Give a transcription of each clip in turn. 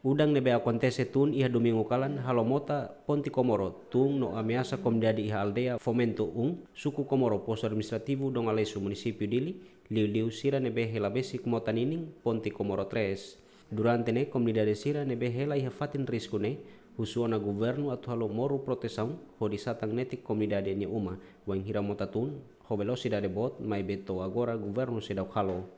Udang nebe akontese tun iha domingo kalan halomota ponti Komoro tung no kom comunidade iha aldea Fomento Ung suku Komoro, poso administrativu dong alesu município Dili, liu liu sira nebe hela mota nining ponti Komoro tres. Durante ne comunidade sira nebe hela iha fatin risku ne, husuona guvernu atu halomoro proteção ho satang netik comunidade nye uma, wang hira mota tun motatun, dade bot, mai beto agora guvernu sedau halo.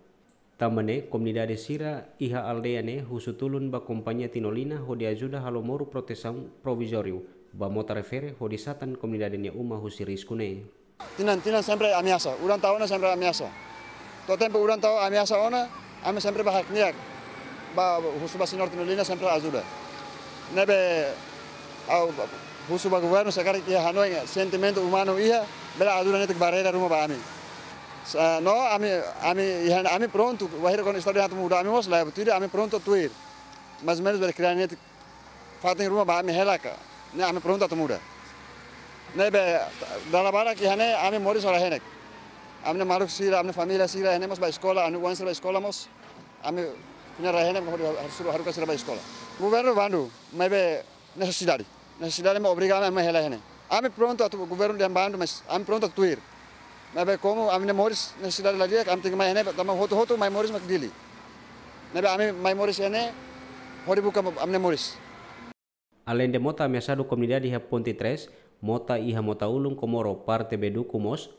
Tamane, komunidade Sira, iha Aldeane ne, husutulun ba kompanya tinolina, hodi ayuda halomoru proteção provisoriu ba mota refere, hodi satan komunidade ne uma ne Tinan, tinan sempre amiasa, uran taona sempre amiasa. to tempo uran tao amiasa ona, ame sempre bahakniak, ba ba sinor tinolina sempre ajuda. Nebe, au, ba governo, sakari iha hanoi, sentimento umano iha, bela ajuda netek barera rumo ba amin. Eh, no, ami ami ihan ami pronto, wahir kon istari hatu muda ami was laibu tiri ami pronto tuir. Mas menos berkreanet fatin rumah bah ami helaka. Ne ami pronto hatu muda. Ne be dalabara barak hane ami moris ora henek. Amne maruk sira, amne familia sira hene mas ba sekolah, anu wan sira sekolah mos. Ami punya rahene harus suruh haruka sira ba sekolah. Gubernur bandu, mebe necessidade. Necessidade me obrigada a me helahene. Ami pronto hatu gubernur di bandu, mas ami pronto tuir nabe ami ne moris ne sidar lagi kam tinggal mai ene, tama hoto hoto mai moris mak dili nabe ami mai moris ene hori buka ami ne moris Alende mota mota ameaçado comunidade de Ponte Tres, mota iha mota ulung komoro parte bedu kumos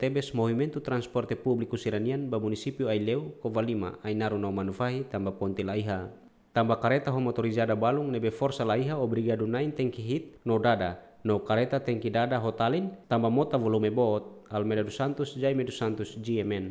tebes movimento transporte publiku siranian ba munisipio Aileu Kovalima ainaru no manufahi tamba Ponte laiha tamba kareta ho motorizada balung nebe forsa laiha obrigado 9 tenki hit no dada no kareta tenki dada hotalin tambah mota volume bot Almeida dos Santos, Jaime dos Santos, GMN.